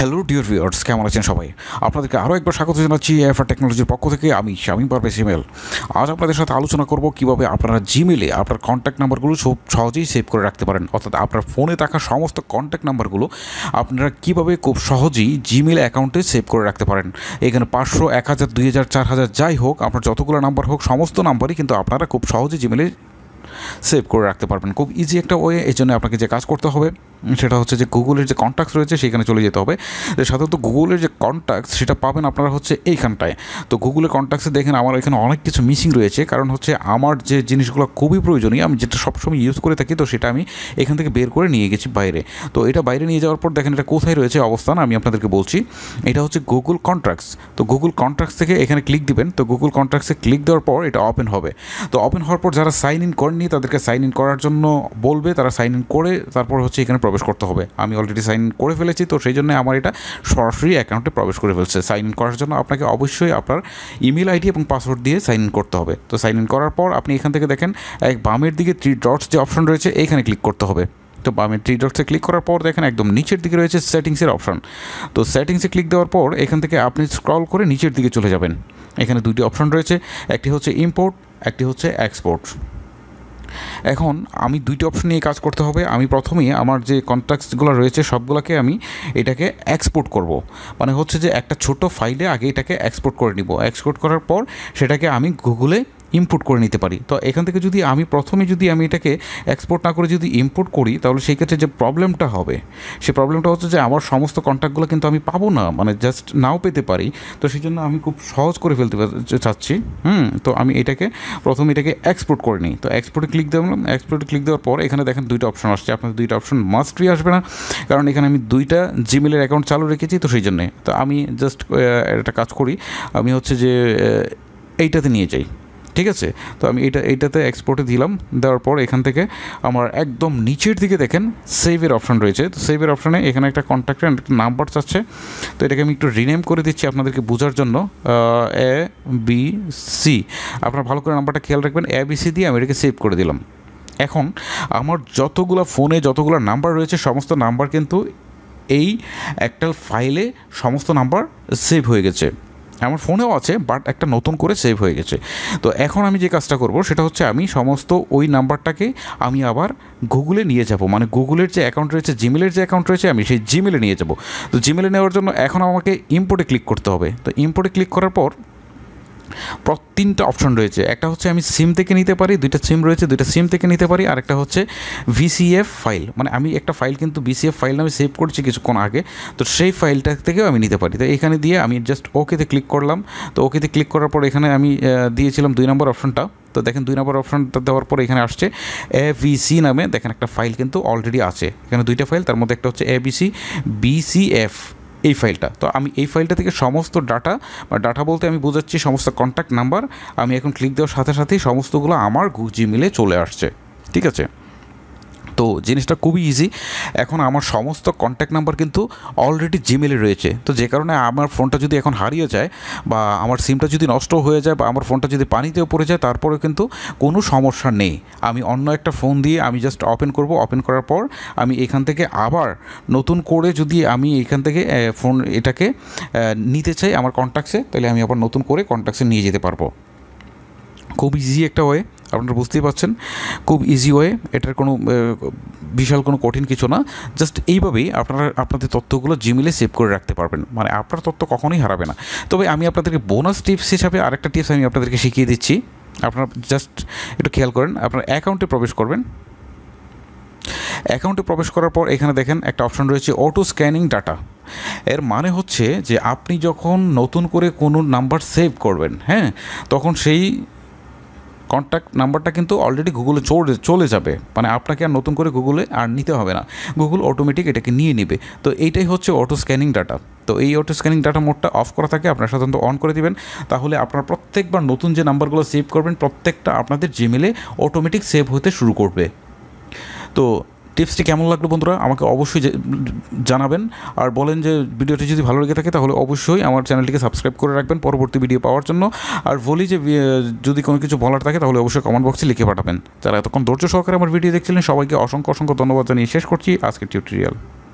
Hello ডিওর viewers কেমন আছেন সবাই আপনাদেরকে আরও একবার স্বাগত জানাচ্ছি এফআর টেকনোলজির পক্ষ থেকে আমি শামিম পারবে জিমেল আজ আপনাদের সাথে আলোচনা করব কিভাবে আপনারা জিমেলে আপনার কন্ট্যাক্ট নাম্বারগুলো সব সহজেই সেভ করে রাখতে পারেন অর্থাৎ আপনার ফোনে থাকা সমস্ত কন্ট্যাক্ট নাম্বারগুলো আপনারা কিভাবে খুব সহজেই জিমেল অ্যাকাউন্টে সেভ করে রাখতে পারেন এখানে পাঁচশো এক হাজার দুই হাজার চার হাজার যাই হোক আপনার যতগুলো নাম্বার হোক সমস্ত নাম্বারই কিন্তু আপনারা খুব সহজেই জিমেলে সেভ করে রাখতে পারবেন খুব ইজি একটা ওয়ে এই জন্য আপনাকে যে কাজ করতে হবে সেটা হচ্ছে যে গুগলের যে কন্ট্যাক্টস রয়েছে সেখানে চলে যেতে হবে সাধারণত গুগলের যে কন্ট্যাক্টস সেটা পাবেন আপনারা হচ্ছে এইখানটায় তো গুগলের কন্ট্যাক্টসে দেখেন আমার এখানে অনেক কিছু মিসিং রয়েছে কারণ হচ্ছে আমার যে জিনিসগুলো খুবই প্রয়োজনীয় আমি যেটা সবসময় ইউজ করে থাকি তো সেটা আমি এখান থেকে বের করে নিয়ে গেছি বাইরে তো এটা বাইরে নিয়ে যাওয়ার পর দেখেন এটা কোথায় রয়েছে অবস্থান আমি আপনাদেরকে বলছি এটা হচ্ছে গুগল কন্ট্রাক্টস তো গুগল কন্ট্রাক্টস থেকে এখানে ক্লিক দিবেন তো গুগল কন্ট্রাক্টসে ক্লিক দেওয়ার পর এটা ওপেন হবে তো ওপেন হওয়ার পর যারা সাইন ইন করেন নিয়ে তাদেরকে সাইন ইন করার জন্য বলবে তারা সাইন ইন করে তারপর হচ্ছে এখানে প্রবেশ করতে হবে আমি অলরেডি সাইন ইন করে ফেলেছি তো সেই জন্য আমার এটা সরাসরি অ্যাকাউন্টে প্রবেশ করে ফেলছে সাইন ইন করার জন্য আপনাকে অবশ্যই আপনার ইমেল আইডি এবং পাসওয়ার্ড দিয়ে সাইন ইন করতে হবে তো সাইন ইন করার পর আপনি এখান থেকে দেখেন এক বামের দিকে থ্রি ডটস যে অপশন রয়েছে এইখানে ক্লিক করতে হবে তো বামের থ্রি ডটসে ক্লিক করার পর দেখেন একদম নিচের দিকে রয়েছে সেটিংসের অপশন তো সেটিংসে ক্লিক দেওয়ার পর এখান থেকে আপনি স্ক্রল করে নিচের দিকে চলে যাবেন এখানে দুটি অপশন রয়েছে একটি হচ্ছে ইম্পোর্ট একটি হচ্ছে এক্সপোর্ট এখন আমি দুইটা অপশন নিয়ে কাজ করতে হবে আমি প্রথমে আমার যে কন্ট্যাক্টসগুলো রয়েছে সবগুলোকে আমি এটাকে এক্সপোর্ট করব। মানে হচ্ছে যে একটা ছোট ফাইলে আগে এটাকে এক্সপোর্ট করে নিব এক্সপোর্ট করার পর সেটাকে আমি গুগলে ইম্পোর্ট করে নিতে পারি তো এখান থেকে যদি আমি প্রথমে যদি আমি এটাকে এক্সপোর্ট না করে যদি ইম্পোর্ট করি তাহলে সেই ক্ষেত্রে যে প্রবলেমটা হবে সে প্রবলেমটা হচ্ছে যে আমার সমস্ত কন্ট্যাক্টগুলো কিন্তু আমি পাবো না মানে জাস্ট নাও পেতে পারি তো সেই জন্য আমি খুব সহজ করে ফেলতে চাচ্ছি হুম তো আমি এটাকে প্রথমে এটাকে এক্সপোর্ট করে নিই তো এক্সপোর্টে ক্লিক দেবলাম এক্সপোর্টে ক্লিক দেওয়ার পর এখানে দেখেন দুইটা অপশন আসছে আপনার দুইটা অপশন বি আসবে না কারণ এখানে আমি দুইটা জিমেলের অ্যাকাউন্ট চালু রেখেছি তো সেই জন্যে তো আমি জাস্ট একটা কাজ করি আমি হচ্ছে যে এইটাতে নিয়ে যাই ঠিক আছে তো আমি এটা এইটাতে এক্সপোর্টে দিলাম দেওয়ার পর এখান থেকে আমার একদম নিচের দিকে দেখেন সেভের অপশন রয়েছে তো সেভের অপশানে এখানে একটা কন্ট্যাক্টের নাম্বার চাচ্ছে তো এটাকে আমি একটু রিনেম করে দিচ্ছি আপনাদেরকে বোঝার জন্য এ বি সি আপনারা ভালো করে নাম্বারটা খেয়াল রাখবেন এ বি সি দিয়ে আমি এটাকে সেভ করে দিলাম এখন আমার যতগুলো ফোনে যতগুলো নাম্বার রয়েছে সমস্ত নাম্বার কিন্তু এই একটা ফাইলে সমস্ত নাম্বার সেভ হয়ে গেছে আমার ফোনেও আছে বাট একটা নতুন করে সেভ হয়ে গেছে তো এখন আমি যে কাজটা করব সেটা হচ্ছে আমি সমস্ত ওই নাম্বারটাকে আমি আবার গুগলে নিয়ে যাব মানে গুগলের যে অ্যাকাউন্ট রয়েছে জিমেলের যে অ্যাকাউন্ট রয়েছে আমি সেই জিমেলে নিয়ে যাব তো জিমেলে নেওয়ার জন্য এখন আমাকে ইম্পোর্টে ক্লিক করতে হবে তো ইম্পোর্টে ক্লিক করার পর তিনটা অপশন রয়েছে একটা হচ্ছে আমি সিম থেকে নিতে পারি দুইটা সিম রয়েছে দুইটা সিম থেকে নিতে পারি আর একটা হচ্ছে ভিসিএফ ফাইল মানে আমি একটা ফাইল কিন্তু ভিসিএফ ফাইল আমি সেভ করছি কিছুক্ষণ আগে তো সেই ফাইলটা থেকেও আমি নিতে পারি তো এখানে দিয়ে আমি জাস্ট ওকেতে ক্লিক করলাম তো ওকেতে ক্লিক করার পর এখানে আমি দিয়েছিলাম দুই নম্বর অপশনটা তো দেখেন দুই নম্বর অপশনটা দেওয়ার পর এখানে আসছে এ বিসি নামে দেখেন একটা ফাইল কিন্তু অলরেডি আছে এখানে দুইটা ফাইল তার মধ্যে একটা হচ্ছে এ বিসি বিসিএফ এই ফাইলটা তো আমি এই ফাইলটা থেকে সমস্ত ডাটা বা ডাটা বলতে আমি বোঝাচ্ছি সমস্ত কন্ট্যাক্ট নাম্বার আমি এখন ক্লিক দেওয়ার সাথে সাথেই সমস্তগুলো আমার জিমেলে চলে আসছে ঠিক আছে তো জিনিসটা খুবই ইজি এখন আমার সমস্ত কন্ট্যাক্ট নাম্বার কিন্তু অলরেডি জিমেলে রয়েছে তো যে কারণে আমার ফোনটা যদি এখন হারিয়ে যায় বা আমার সিমটা যদি নষ্ট হয়ে যায় বা আমার ফোনটা যদি পানিতেও পড়ে যায় তারপরেও কিন্তু কোনো সমস্যা নেই আমি অন্য একটা ফোন দিয়ে আমি জাস্ট ওপেন করব ওপেন করার পর আমি এখান থেকে আবার নতুন করে যদি আমি এখান থেকে ফোন এটাকে নিতে চাই আমার কন্ট্যাক্টসে তাহলে আমি আবার নতুন করে কন্ট্যাক্টসে নিয়ে যেতে পারবো খুব ইজি একটা ওয়ে আপনারা বুঝতেই পারছেন খুব ইজি ওয়ে এটার কোনো বিশাল কোনো কঠিন কিছু না জাস্ট এইভাবেই আপনারা আপনাদের তথ্যগুলো জিমেলে সেভ করে রাখতে পারবেন মানে আপনার তথ্য কখনোই হারাবে না তবে আমি আপনাদেরকে বোনাস টিপস হিসাবে আরেকটা টিপস আমি আপনাদেরকে শিখিয়ে দিচ্ছি আপনারা জাস্ট একটু খেয়াল করেন আপনার অ্যাকাউন্টে প্রবেশ করবেন অ্যাকাউন্টে প্রবেশ করার পর এখানে দেখেন একটা অপশন রয়েছে অটো স্ক্যানিং ডাটা এর মানে হচ্ছে যে আপনি যখন নতুন করে কোনো নাম্বার সেভ করবেন হ্যাঁ তখন সেই কন্ট্যাক্ট নাম্বারটা কিন্তু অলরেডি গুগলে চলে চলে যাবে মানে আপনাকে আর নতুন করে গুগলে আর নিতে হবে না গুগল অটোমেটিক এটাকে নিয়ে নেবে তো এইটাই হচ্ছে অটো স্ক্যানিং ডাটা তো এই অটো স্ক্যানিং ডাটা মোডটা অফ করা থাকে আপনার সাধারণত অন করে দেবেন তাহলে আপনার প্রত্যেকবার নতুন যে নাম্বারগুলো সেভ করবেন প্রত্যেকটা আপনাদের জিমেলে অটোমেটিক সেভ হতে শুরু করবে তো টিপসটি কেমন লাগলো বন্ধুরা আমাকে অবশ্যই জানাবেন আর বলেন যে ভিডিওটি যদি ভালো লেগে থাকে তাহলে অবশ্যই আমার চ্যানেলটিকে সাবস্ক্রাইব করে রাখবেন পরবর্তী ভিডিও পাওয়ার জন্য আর বলি যে যদি কোনো কিছু বলার থাকে তাহলে অবশ্যই কমেন্ট বক্সে লিখে পাঠাবেন তারা এতক্ষণ ধৈর্য সহকারে আমার ভিডিও দেখছিলেন সবাইকে অসংখ্য অসংখ্য ধন্যবাদ জানিয়ে শেষ করছি আজকের টিউটোরিয়াল